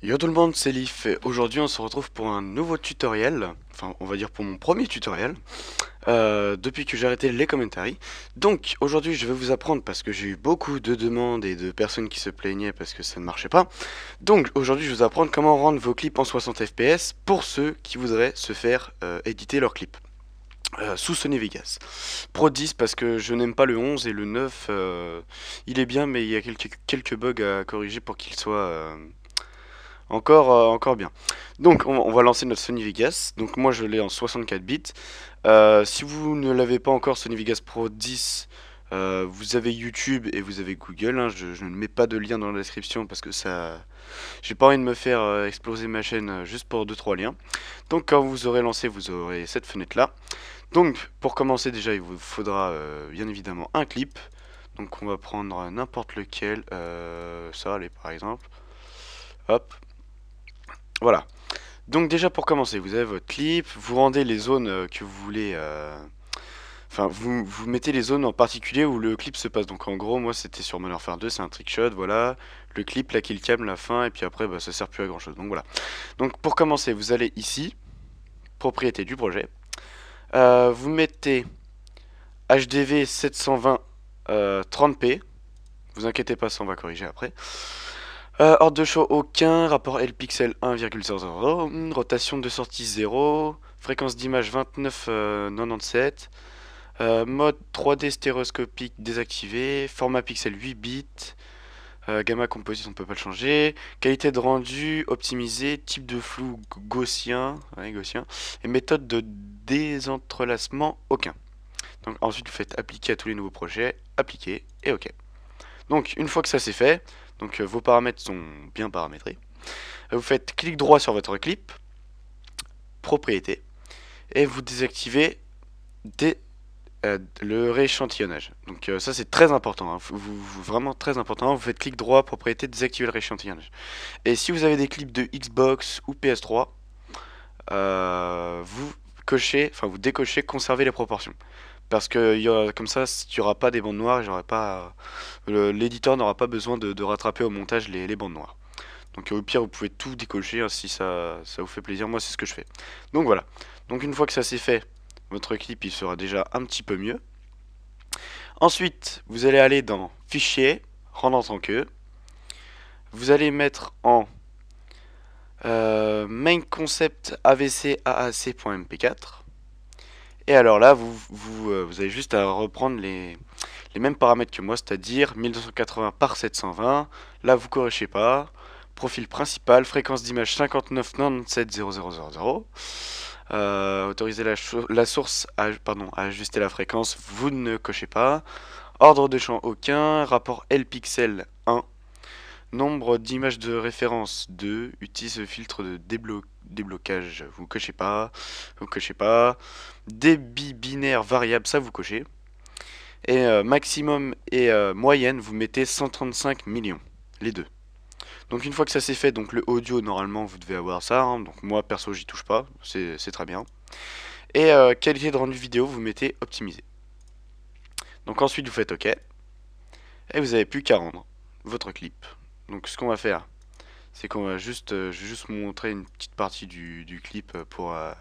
Yo tout le monde, c'est Lif et aujourd'hui on se retrouve pour un nouveau tutoriel, enfin on va dire pour mon premier tutoriel, euh, depuis que j'ai arrêté les commentaires. Donc aujourd'hui je vais vous apprendre parce que j'ai eu beaucoup de demandes et de personnes qui se plaignaient parce que ça ne marchait pas. Donc aujourd'hui je vais vous apprendre comment rendre vos clips en 60 fps pour ceux qui voudraient se faire euh, éditer leurs clips. Euh, sous Sony Vegas. Pro 10 parce que je n'aime pas le 11 et le 9 il est bien mais il y a quelques, quelques bugs à corriger pour qu'il soit encore, euh, encore bien. Donc, on, va lancer notre Sony Vegas. Donc, moi, je l'ai en 64 bits. Euh, si vous ne l'avez pas encore, Sony Vegas Pro 10, euh, vous avez YouTube et vous avez Google. Hein. Je, je, ne mets pas de lien dans la description parce que ça. J'ai pas envie de me faire exploser ma chaîne juste pour 2-3 liens. Donc, quand vous aurez lancé, vous aurez cette fenêtre-là. Donc, pour commencer, déjà, il vous faudra bien évidemment un clip. Donc, on va prendre n'importe lequel. ça, allez, par exemple. Hop, voilà. Donc déjà pour commencer, vous avez votre clip, vous rendez les zones euh, que vous voulez... Euh, enfin, vous, mettez les zones en particulier où le clip se passe. Donc en gros, moi c'était sur Modern Warfare 2, c'est un trick shot, voilà. Le clip, la killcam, la fin, et puis après, bah, ça sert plus à grand chose. Donc voilà. Donc pour commencer, vous allez ici, propriété du projet. Euh, vous mettez HDV 720 30p. Vous inquiétez pas, ça on va corriger après. Euh, ordre de show aucun, rapport L-pixel 1,00, rotation de sortie 0, fréquence d'image 2997, euh, euh, mode 3D stéréoscopique désactivé, format pixel 8 bits, euh, gamma composite on peut pas le changer, qualité de rendu optimisé, type de flou gaussien, gaussien et méthode de désentrelacement aucun. Donc ensuite vous faites appliquer à tous les nouveaux projets, appliquer et OK. Donc une fois que ça c'est fait, donc euh, vos paramètres sont bien paramétrés, euh, vous faites clic droit sur votre clip, propriété, et vous désactivez euh, le rééchantillonnage. Donc ça c'est très important, hein. vraiment très important, vous faites clic droit, propriété, désactiver le rééchantillonnage. Et si vous avez des clips de Xbox ou PS3, vous cochez, enfin vous décochez conserver les proportions. Parce que comme ça, tu aura pas des bandes noires, j'aurais pas, euh, l'éditeur n'aura pas besoin de, rattraper au montage les, bandes noires. Donc euh, au pire, vous pouvez tout décocher hein, si ça, vous fait plaisir. Moi, c'est ce que je fais. Donc voilà. Donc une fois que ça c'est fait, votre clip il sera déjà un petit peu mieux. Ensuite, vous allez aller dans Fichier, Rendre en tant que. Vous allez mettre en euh, main concept AVC aacmp 4 et alors là, vous, vous, avez juste à reprendre les, les mêmes paramètres que moi, c'est-à-dire 1280 par 720. Là, vous ne corrigez pas. Profil principal, fréquence d'image 59 autoriser la, la source à, pardon, ajuster la fréquence, vous ne cochez pas. Ordre de champ aucun, rapport L pixel 1, Nombre d'images de référence 2 utilise le filtre de déblocage. Vous cochez pas, vous cochez pas. Débit binaire variable, ça vous cochez. Et euh, maximum et euh, moyenne, vous mettez 135 millions, les deux. Donc une fois que ça c'est fait, donc le audio normalement vous devez avoir ça. Hein. donc moi perso j'y touche pas, c'est très bien. Et euh, qualité de rendu vidéo, vous mettez optimisé. Donc ensuite vous faites OK. Et vous avez plus qu'à rendre votre clip. Donc ce qu'on va faire, c'est qu'on va juste, euh, juste montrer une petite partie du, clip euh, pour, euh,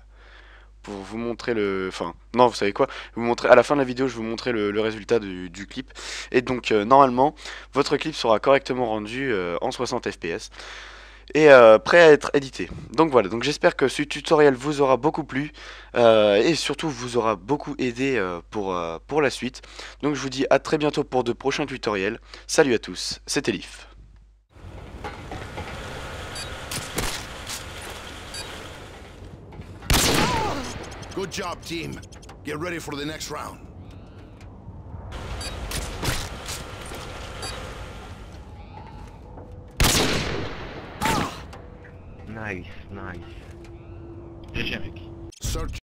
pour vous montrer le, enfin non vous savez quoi, vous montrer à la fin de la vidéo je vous montrer le, résultat du, clip. Et donc normalement votre clip sera correctement rendu en 60 fps et prêt à être édité. Donc voilà, donc j'espère que ce tutoriel vous aura beaucoup plu et surtout vous aura beaucoup aidé pour, pour la suite. Donc je vous dis à très bientôt pour de prochains tutoriels. Salut à tous, c'était Lif. Good job, team. Get ready for the next round. Nice, nice. Search.